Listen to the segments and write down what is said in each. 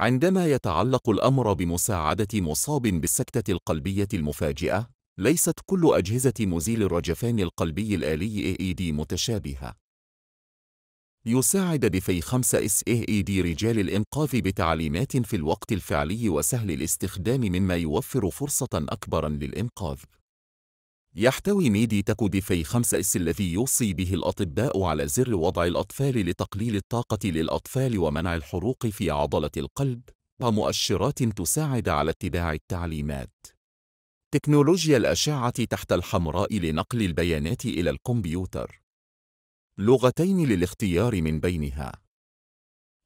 عندما يتعلق الأمر بمساعدة مصاب بالسكتة القلبية المفاجئة، ليست كل أجهزة مزيل الرجفان القلبي الآلي AED متشابهة. يساعد بفي 5 اس AED رجال الإنقاذ بتعليمات في الوقت الفعلي وسهل الاستخدام مما يوفر فرصة أكبر للإنقاذ. يحتوي ميدي تاكو ديفي 5 اس الذي يوصي به الأطباء على زر وضع الأطفال لتقليل الطاقة للأطفال ومنع الحروق في عضلة القلب ومؤشرات تساعد على اتباع التعليمات. تكنولوجيا الأشعة تحت الحمراء لنقل البيانات إلى الكمبيوتر. لغتين للاختيار من بينها.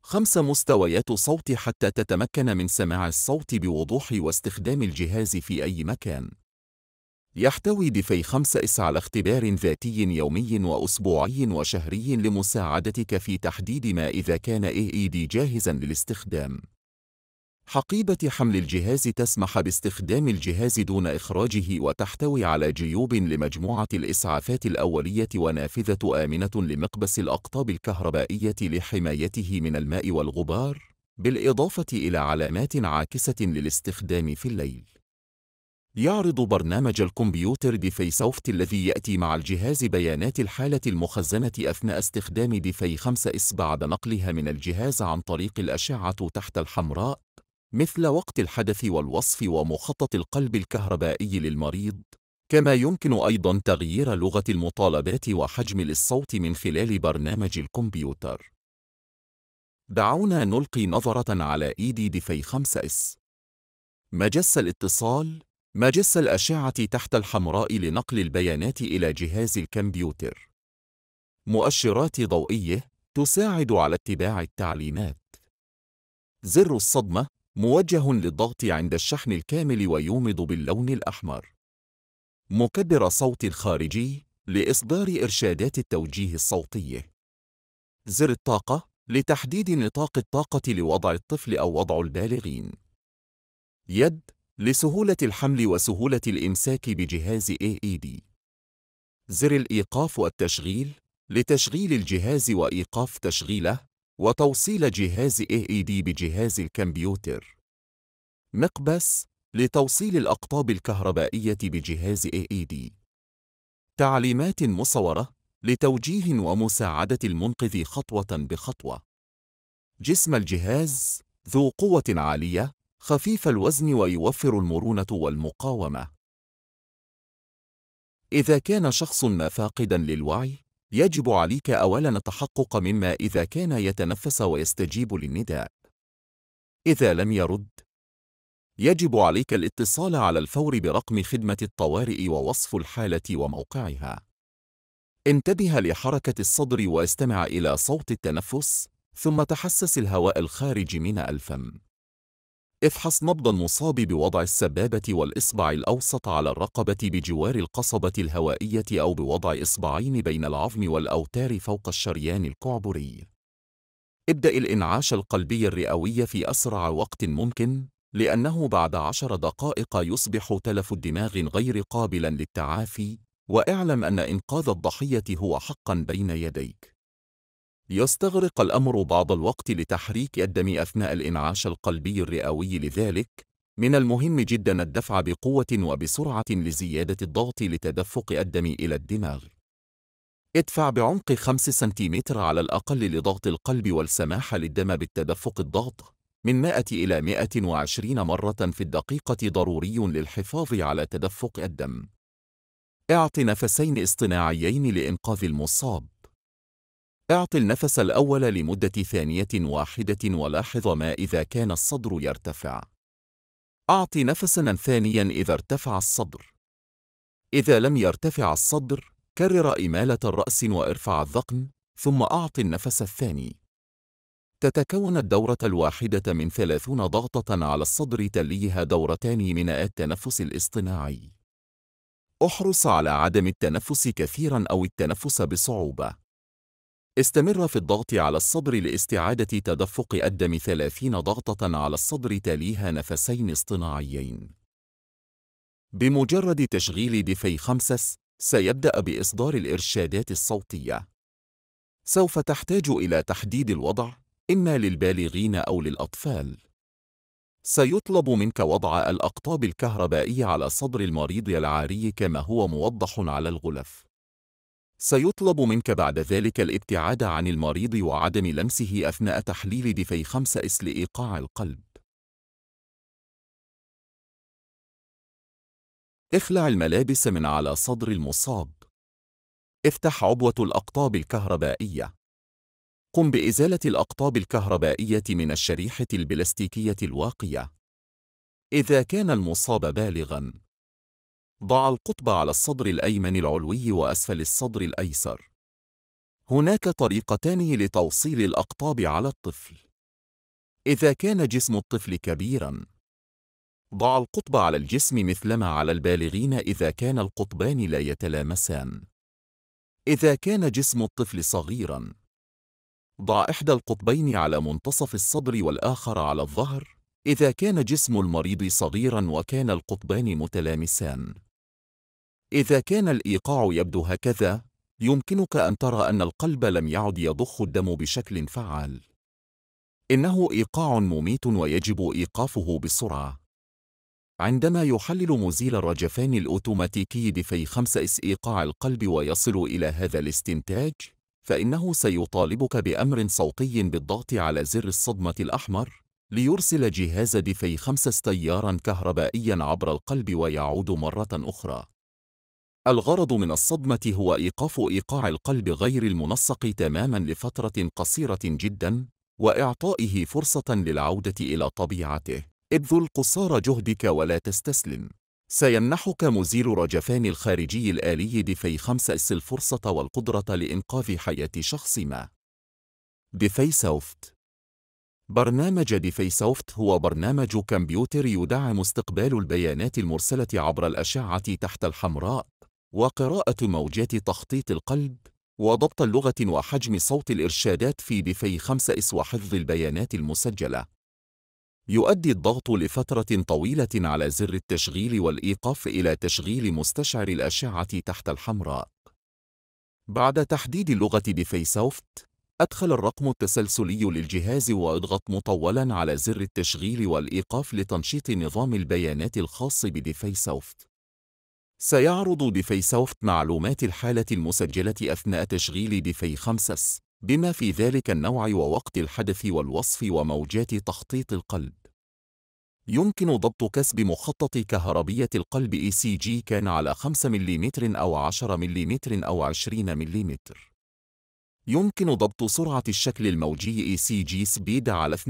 خمس مستويات صوت حتى تتمكن من سماع الصوت بوضوح واستخدام الجهاز في أي مكان. يحتوي دفي 5S على اختبار ذاتي يومي وأسبوعي وشهري لمساعدتك في تحديد ما إذا كان AED جاهزاً للاستخدام. حقيبة حمل الجهاز تسمح باستخدام الجهاز دون إخراجه وتحتوي على جيوب لمجموعة الإسعافات الأولية ونافذة آمنة لمقبس الأقطاب الكهربائية لحمايته من الماء والغبار، بالإضافة إلى علامات عاكسة للاستخدام في الليل. يعرض برنامج الكمبيوتر ديفي سوفت الذي يأتي مع الجهاز بيانات الحالة المخزنة أثناء استخدام ديفي 5 اس بعد نقلها من الجهاز عن طريق الأشعة تحت الحمراء مثل وقت الحدث والوصف ومخطط القلب الكهربائي للمريض كما يمكن أيضاً تغيير لغة المطالبات وحجم الصوت من خلال برنامج الكمبيوتر دعونا نلقي نظرة على إيدي ديفي 5 اس مجس الاتصال مجس الأشعة تحت الحمراء لنقل البيانات إلى جهاز الكمبيوتر. مؤشرات ضوئية تساعد على اتباع التعليمات. زر الصدمة موجه للضغط عند الشحن الكامل ويومض باللون الأحمر. مكبر صوت خارجي لإصدار إرشادات التوجيه الصوتية. زر الطاقة لتحديد نطاق الطاقة لوضع الطفل أو وضع البالغين. يد لسهولة الحمل وسهولة الإمساك بجهاز AED زر الإيقاف والتشغيل لتشغيل الجهاز وإيقاف تشغيله وتوصيل جهاز AED بجهاز الكمبيوتر مقبس لتوصيل الأقطاب الكهربائية بجهاز AED تعليمات مصورة لتوجيه ومساعدة المنقذ خطوة بخطوة جسم الجهاز ذو قوة عالية خفيف الوزن ويوفر المرونة والمقاومة. إذا كان شخص ما فاقدًا للوعي، يجب عليك أولاً التحقق مما إذا كان يتنفس ويستجيب للنداء. إذا لم يرد، يجب عليك الاتصال على الفور برقم خدمة الطوارئ ووصف الحالة وموقعها. انتبه لحركة الصدر واستمع إلى صوت التنفس، ثم تحسس الهواء الخارج من الفم. افحص نبض المصاب بوضع السبابة والإصبع الأوسط على الرقبة بجوار القصبة الهوائية أو بوضع إصبعين بين العظم والأوتار فوق الشريان الكعبري. ابدأ الإنعاش القلبي الرئوي في أسرع وقت ممكن، لأنه بعد عشر دقائق يصبح تلف الدماغ غير قابلاً للتعافي، واعلم أن إنقاذ الضحية هو حقاً بين يديك. يستغرق الأمر بعض الوقت لتحريك الدم أثناء الإنعاش القلبي الرئوي لذلك من المهم جدا الدفع بقوة وبسرعة لزيادة الضغط لتدفق الدم إلى الدماغ ادفع بعمق 5 سنتيمتر على الأقل لضغط القلب والسماح للدم بالتدفق الضغط من 100 إلى 120 مرة في الدقيقة ضروري للحفاظ على تدفق الدم. اعط نفسين اصطناعيين لإنقاذ المصاب. اعطي النفس الأول لمدة ثانية واحدة ولاحظ ما إذا كان الصدر يرتفع. أعطي نفسا ثانيا إذا ارتفع الصدر. إذا لم يرتفع الصدر، كرر إمالة الرأس وارفع الذقن، ثم أعطي النفس الثاني. تتكون الدورة الواحدة من ثلاثون ضغطة على الصدر تليها دورتان من التنفس الاصطناعي. احرص على عدم التنفس كثيرا أو التنفس بصعوبة. استمر في الضغط على الصدر لاستعادة تدفق الدم 30 ضغطة على الصدر تليها نفسين اصطناعيين. بمجرد تشغيل دفي خمسس، سيبدأ بإصدار الإرشادات الصوتية. سوف تحتاج إلى تحديد الوضع، إما للبالغين أو للأطفال. سيطلب منك وضع الأقطاب الكهربائية على صدر المريض العاري كما هو موضح على الغلف. سيطلب منك بعد ذلك الابتعاد عن المريض وعدم لمسه أثناء تحليل دفي 5 اس لإيقاع القلب. اخلع الملابس من على صدر المصاب. افتح عبوة الأقطاب الكهربائية. قم بإزالة الأقطاب الكهربائية من الشريحة البلاستيكية الواقية. إذا كان المصاب بالغًا، ضع القطب على الصدر الأيمن العلوي وأسفل الصدر الأيسر. هناك طريقتان لتوصيل الأقطاب على الطفل. إذا كان جسم الطفل كبيراً، ضع القطب على الجسم مثلما على البالغين إذا كان القطبان لا يتلامسان. إذا كان جسم الطفل صغيراً، ضع إحدى القطبين على منتصف الصدر والآخر على الظهر إذا كان جسم المريض صغيراً وكان القطبان متلامسان. إذا كان الإيقاع يبدو هكذا، يمكنك أن ترى أن القلب لم يعد يضخ الدم بشكل فعال. إنه إيقاع مميت ويجب إيقافه بسرعة. عندما يحلل مزيل الرجفان الأوتوماتيكي دفي 5 اس إيقاع القلب ويصل إلى هذا الاستنتاج، فإنه سيطالبك بأمر صوتي بالضغط على زر الصدمة الأحمر ليرسل جهاز دفي 5 تيارا كهربائيا عبر القلب ويعود مرة أخرى. الغرض من الصدمة هو إيقاف إيقاع القلب غير المنسق تماما لفترة قصيرة جدا وإعطائه فرصة للعودة إلى طبيعته ابذل قصار جهدك ولا تستسلم سيمنحك مزيل رجفان الخارجي الآلي دفي 5 اس الفرصة والقدرة لإنقاذ حياة شخص ما دفي سوفت برنامج دفي سوفت هو برنامج كمبيوتر يدعم استقبال البيانات المرسلة عبر الأشعة تحت الحمراء وقراءة موجات تخطيط القلب وضبط اللغة وحجم صوت الإرشادات في بفي خمس إس وحفظ البيانات المسجلة. يؤدي الضغط لفترة طويلة على زر التشغيل والإيقاف إلى تشغيل مستشعر الأشعة تحت الحمراء. بعد تحديد اللغة بفي سوفت، أدخل الرقم التسلسلي للجهاز واضغط مطولاً على زر التشغيل والإيقاف لتنشيط نظام البيانات الخاص بديفي سوفت. سيعرض ديفي سوفت معلومات الحالة المسجلة أثناء تشغيل ديفي خمسس بما في ذلك النوع ووقت الحدث والوصف وموجات تخطيط القلب. يمكن ضبط كسب مخطط كهربية القلب اي سي جي كان على 5 ملم أو 10 ملم أو 20 ملم. يمكن ضبط سرعة الشكل الموجي اي سي جي سبيد على 12.5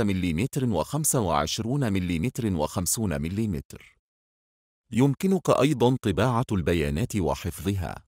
ملم و25 ملم و50 ملم. يمكنك أيضا طباعة البيانات وحفظها